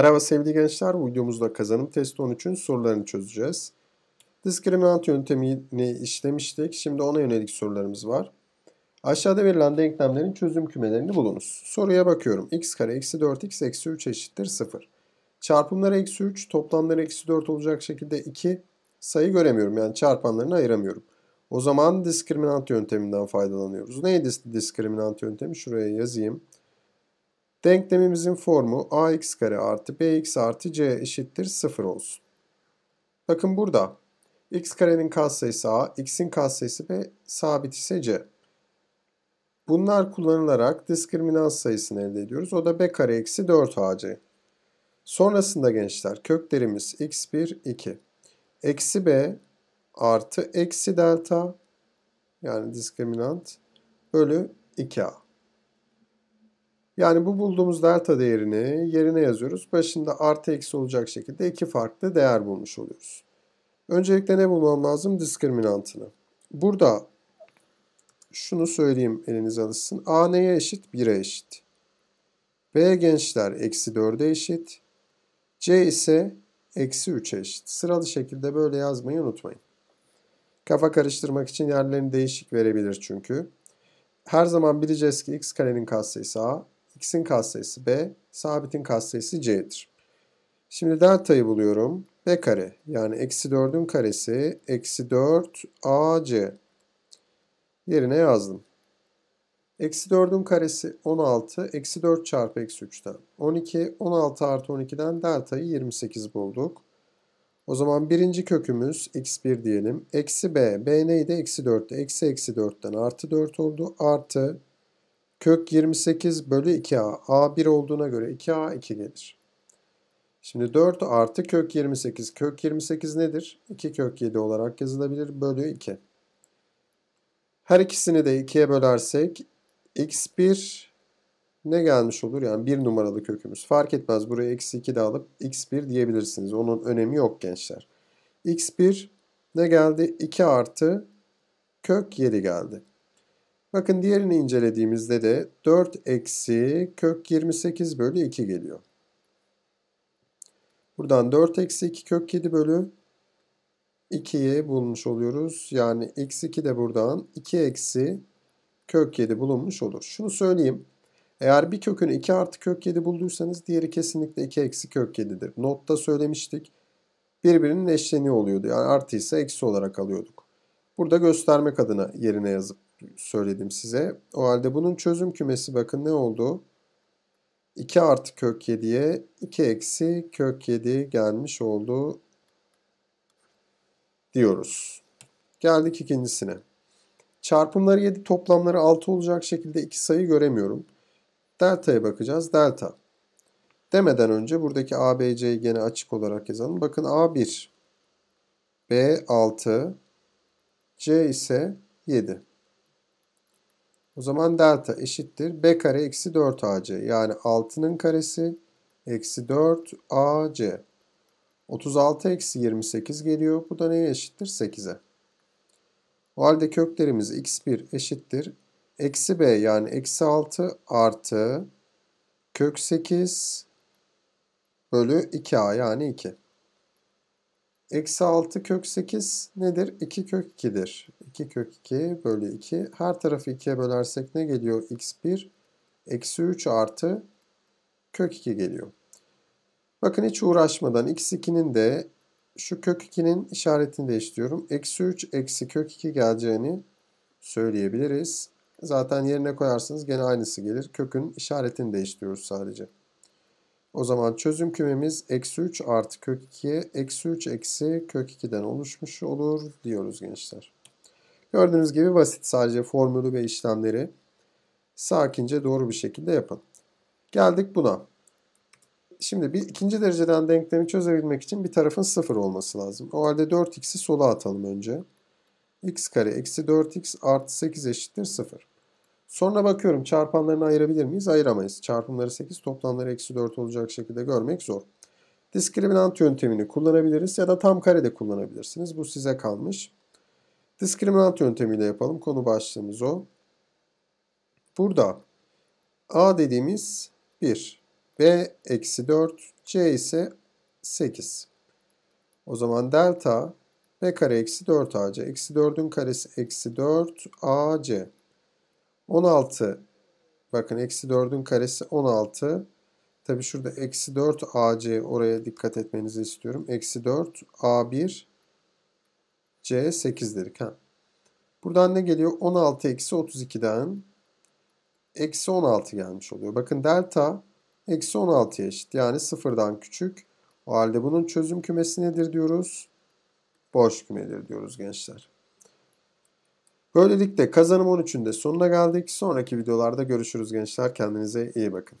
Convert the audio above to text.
Merhaba sevgili gençler, bu videomuzda kazanım testi 13'ün sorularını çözeceğiz. Diskriminant yöntemini işlemiştik, şimdi ona yönelik sorularımız var. Aşağıda verilen denklemlerin çözüm kümelerini bulunuz. Soruya bakıyorum. x kare eksi 4x eksi 3 eşittir 0. Çarpımları eksi 3, toplamları eksi 4 olacak şekilde 2 sayı göremiyorum. Yani çarpanlarını ayıramıyorum. O zaman diskriminant yönteminden faydalanıyoruz. Neydi diskriminant yöntemi? Şuraya yazayım. Denklemimizin formu ax kare artı bx artı c eşittir 0 olsun. Bakın burada x karenin katsayısı a, x'in katsayısı b, sabit ise c. Bunlar kullanılarak diskriminans sayısını elde ediyoruz. O da b kare eksi 4ac. Sonrasında gençler köklerimiz x1, 2. Eksi b artı eksi delta yani diskriminant bölü 2a. Yani bu bulduğumuz delta değerini yerine yazıyoruz. Başında artı eksi olacak şekilde iki farklı değer bulmuş oluyoruz. Öncelikle ne bulmam lazım? Diskriminantını. Burada şunu söyleyeyim eliniz alışsın. A neye eşit? 1'e eşit. B gençler eksi 4'e eşit. C ise eksi 3'e eşit. Sıralı şekilde böyle yazmayı unutmayın. Kafa karıştırmak için yerlerini değişik verebilir çünkü. Her zaman bileceğiz ki x karenin katsayısı a, x'in katsayısı b, sabitin katsayısı c'dir. Şimdi delta'yı buluyorum. b kare yani eksi 4'ün karesi eksi 4 ac yerine yazdım. Eksi 4'ün karesi 16, eksi 4 çarpı eksi 3'ten 12, 16 artı 12'den delta'yı 28 bulduk. O zaman birinci kökümüz x1 diyelim. Eksi b, b neydi? Eksi 4'te. Eksi eksi 4'ten artı 4 oldu. Artı Kök 28 bölü 2a. a 1 olduğuna göre 2a 2 gelir. Şimdi 4 artı kök 28. Kök 28 nedir? 2 kök 7 olarak yazılabilir. Bölü 2. Her ikisini de 2'ye bölersek x1 ne gelmiş olur? Yani 1 numaralı kökümüz. Fark etmez. Buraya eksi 2 de alıp x1 diyebilirsiniz. Onun önemi yok gençler. x1 ne geldi? 2 artı kök 7 geldi. Bakın diğerini incelediğimizde de 4 eksi kök 28 bölü 2 geliyor. Buradan 4 eksi 2 kök 7 bölü 2'yi bulmuş oluyoruz. Yani x2 de buradan 2 eksi kök 7 bulunmuş olur. Şunu söyleyeyim. Eğer bir kökün 2 artı kök 7 bulduysanız diğeri kesinlikle 2 eksi kök 7'dir. Notta söylemiştik. Birbirinin eşleniği oluyordu. Yani artıysa eksi olarak alıyorduk. Burada göstermek adına yerine yazıp söyledim size. O halde bunun çözüm kümesi bakın ne oldu? 2 artı kök 7'ye 2 eksi kök 7 gelmiş oldu diyoruz. Geldik ikincisine. Çarpımları 7 toplamları 6 olacak şekilde iki sayı göremiyorum. Delta'ya bakacağız. Delta. Demeden önce buradaki ABC'yi gene açık olarak yazalım. Bakın A1, B6, C ise 7. O zaman delta eşittir b kare eksi 4 ac. Yani 6'nın karesi eksi 4 ac. 36 eksi 28 geliyor. Bu da neye eşittir? 8'e. O halde köklerimiz x1 eşittir. Eksi b yani eksi 6 artı kök 8 bölü 2a yani 2. Eksi 6 kök 8 nedir? 2 kök 2'dir. 2 kök 2 bölü 2. Her tarafı 2'ye bölersek ne geliyor? x1 eksi 3 artı kök 2 geliyor. Bakın hiç uğraşmadan x2'nin de şu kök 2'nin işaretini değiştiriyorum. Eksi 3 eksi kök 2 geleceğini söyleyebiliriz. Zaten yerine koyarsanız gene aynısı gelir. Kökün işaretini değiştiriyoruz sadece. O zaman çözüm kümemiz eksi 3 artı kök 2, eksi 3 eksi kök 2'den oluşmuş olur diyoruz gençler. Gördüğünüz gibi basit sadece formülü ve işlemleri sakince doğru bir şekilde yapın. Geldik buna. Şimdi bir ikinci dereceden denklemi çözebilmek için bir tarafın sıfır olması lazım. O halde 4x'i sola atalım önce. x kare eksi 4x artı 8 eşittir 0. Sonra bakıyorum çarpanlarını ayırabilir miyiz? Ayıramayız. Çarpımları 8, toplamları eksi 4 olacak şekilde görmek zor. Diskriminant yöntemini kullanabiliriz ya da tam kare de kullanabilirsiniz. Bu size kalmış. Diskriminant yöntemiyle yapalım. Konu başlığımız o. Burada A dediğimiz 1, B eksi 4, C ise 8. O zaman delta B kare eksi 4 AC. Eksi 4'ün karesi eksi 4 AC. 16 bakın eksi 4'ün karesi 16. Tabi şurada eksi 4 AC oraya dikkat etmenizi istiyorum. Eksi 4 A1 C8 dedik. Ha. Buradan ne geliyor? 16 eksi 32'den eksi 16 gelmiş oluyor. Bakın delta eksi 16'ya eşit. Yani sıfırdan küçük. O halde bunun çözüm kümesi nedir diyoruz? Boş kümedir diyoruz gençler. Böylelikle kazanım 13'ün sonuna geldik. Sonraki videolarda görüşürüz gençler. Kendinize iyi bakın.